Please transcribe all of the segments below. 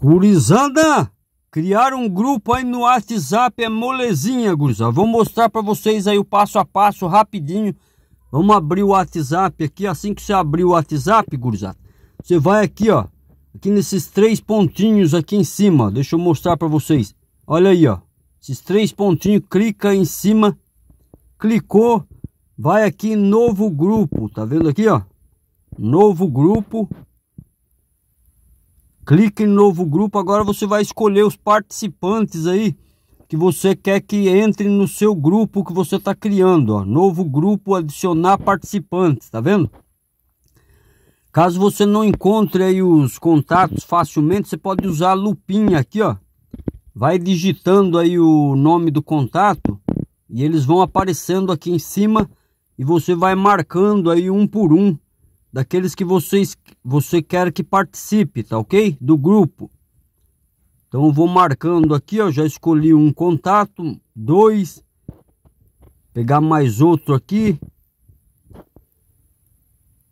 Gurizada, criar um grupo aí no WhatsApp é molezinha, gurizada. Vou mostrar para vocês aí o passo a passo rapidinho. Vamos abrir o WhatsApp aqui. Assim que você abrir o WhatsApp, gurizada, você vai aqui, ó. Aqui nesses três pontinhos aqui em cima. Deixa eu mostrar para vocês. Olha aí, ó. Esses três pontinhos, clica em cima. Clicou, vai aqui em novo grupo. Tá vendo aqui, ó? Novo grupo clique em novo grupo. Agora você vai escolher os participantes aí que você quer que entre no seu grupo que você está criando. Ó. Novo grupo, adicionar participantes, tá vendo? Caso você não encontre aí os contatos facilmente, você pode usar a lupinha aqui, ó. Vai digitando aí o nome do contato e eles vão aparecendo aqui em cima e você vai marcando aí um por um daqueles que vocês, você quer que participe, tá ok? Do grupo. Então eu vou marcando aqui, ó, já escolhi um contato, dois, pegar mais outro aqui,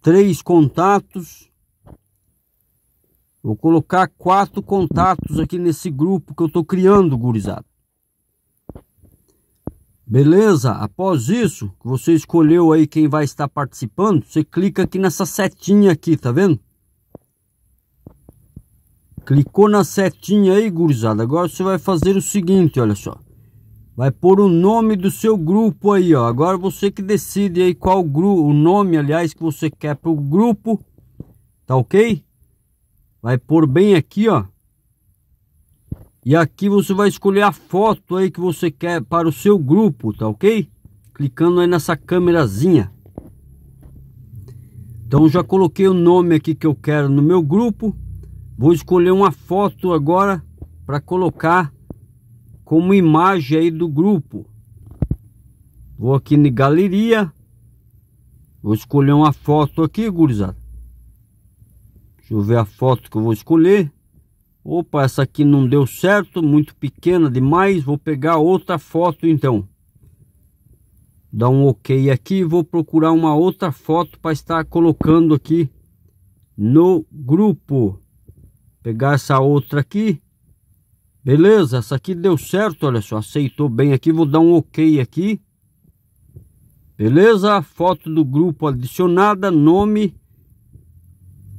três contatos, vou colocar quatro contatos aqui nesse grupo que eu estou criando, gurizada. Beleza? Após isso, você escolheu aí quem vai estar participando, você clica aqui nessa setinha aqui, tá vendo? Clicou na setinha aí, gurizada. Agora você vai fazer o seguinte, olha só. Vai pôr o nome do seu grupo aí, ó. Agora você que decide aí qual grupo, o nome, aliás, que você quer pro grupo. Tá OK? Vai pôr bem aqui, ó. E aqui você vai escolher a foto aí que você quer para o seu grupo, tá ok? Clicando aí nessa câmerazinha. Então já coloquei o nome aqui que eu quero no meu grupo. Vou escolher uma foto agora para colocar como imagem aí do grupo. Vou aqui em galeria. Vou escolher uma foto aqui, gurizada. Deixa eu ver a foto que eu vou escolher. Opa, essa aqui não deu certo, muito pequena demais, vou pegar outra foto então. Dá um ok aqui, vou procurar uma outra foto para estar colocando aqui no grupo. Pegar essa outra aqui. Beleza, essa aqui deu certo, olha só, aceitou bem aqui, vou dar um ok aqui. Beleza, foto do grupo adicionada, nome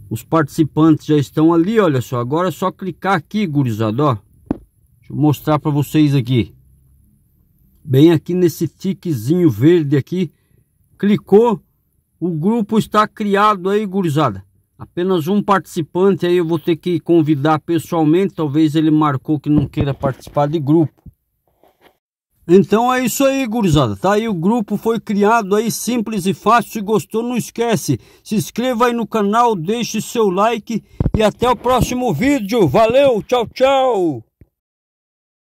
os participantes já estão ali, olha só. Agora é só clicar aqui, gurizada, ó. Deixa eu mostrar para vocês aqui. Bem aqui nesse tiquezinho verde aqui. Clicou, o grupo está criado aí, gurizada. Apenas um participante aí eu vou ter que convidar pessoalmente. Talvez ele marcou que não queira participar de grupo. Então é isso aí, gurizada. Tá aí o grupo foi criado aí simples e fácil. Se gostou, não esquece. Se inscreva aí no canal, deixe seu like e até o próximo vídeo. Valeu, tchau, tchau.